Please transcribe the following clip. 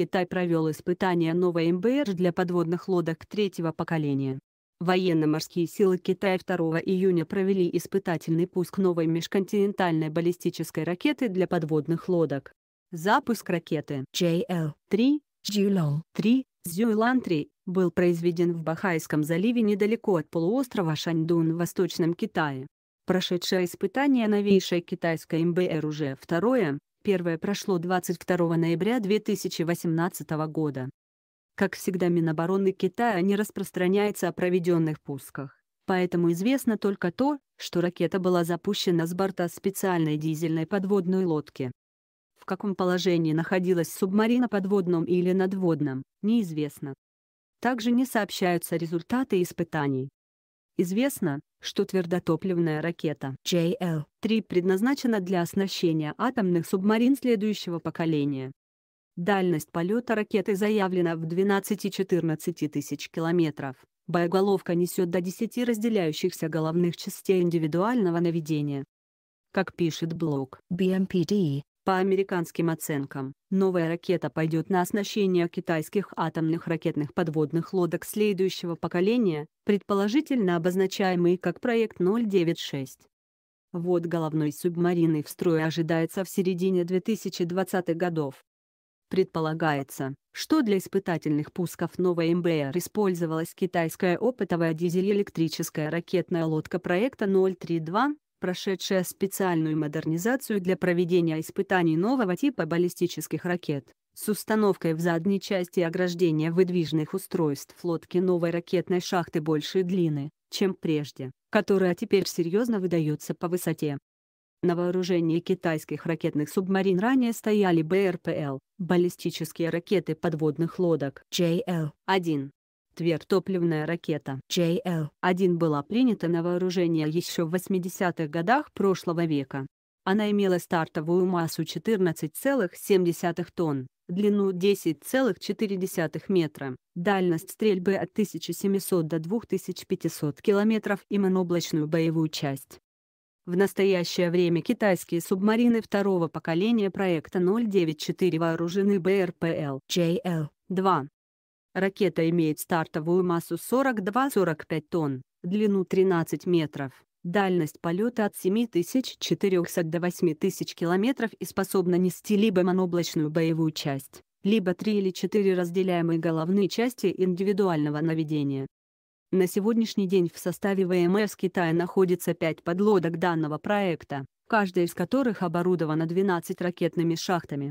Китай провел испытания новой МБР для подводных лодок третьего поколения. Военно-морские силы Китая 2 июня провели испытательный пуск новой межконтинентальной баллистической ракеты для подводных лодок. Запуск ракеты JL-3 Zhulan-3 Зюйлан-3 был произведен в Бахайском заливе недалеко от полуострова Шаньдун в Восточном Китае. Прошедшее испытание новейшей китайской МБР уже второе, Первое прошло 22 ноября 2018 года. Как всегда, Минобороны Китая не распространяется о проведенных пусках. Поэтому известно только то, что ракета была запущена с борта специальной дизельной подводной лодки. В каком положении находилась субмарина подводном или надводном, неизвестно. Также не сообщаются результаты испытаний. Известно, что твердотопливная ракета JL-3 предназначена для оснащения атомных субмарин следующего поколения. Дальность полета ракеты заявлена в 12-14 тысяч километров. Боеголовка несет до 10 разделяющихся головных частей индивидуального наведения. Как пишет блог BMPD, по американским оценкам, новая ракета пойдет на оснащение китайских атомных ракетных подводных лодок следующего поколения, предположительно обозначаемые как проект 096. Вот головной субмариной в строй ожидается в середине 2020-х годов. Предполагается, что для испытательных пусков новой МБР использовалась китайская опытовая дизель-электрическая ракетная лодка проекта 032, прошедшая специальную модернизацию для проведения испытаний нового типа баллистических ракет. С установкой в задней части ограждения выдвижных устройств лодки новой ракетной шахты большей длины, чем прежде, которая теперь серьезно выдается по высоте. На вооружении китайских ракетных субмарин ранее стояли БРПЛ – баллистические ракеты подводных лодок JL-1, Твер ракета JL-1 была принята на вооружение еще в 80-х годах прошлого века. Она имела стартовую массу 14,7 тонн, длину 10,4 метра, дальность стрельбы от 1700 до 2500 километров и моноблачную боевую часть. В настоящее время китайские субмарины второго поколения проекта 094 вооружены БРПЛ JL-2, Ракета имеет стартовую массу 42-45 тонн, длину 13 метров, дальность полета от 7400 до 8000 километров и способна нести либо моноблачную боевую часть, либо три или четыре разделяемые головные части индивидуального наведения. На сегодняшний день в составе ВМС Китая находится 5 подлодок данного проекта, каждая из которых оборудована 12 ракетными шахтами.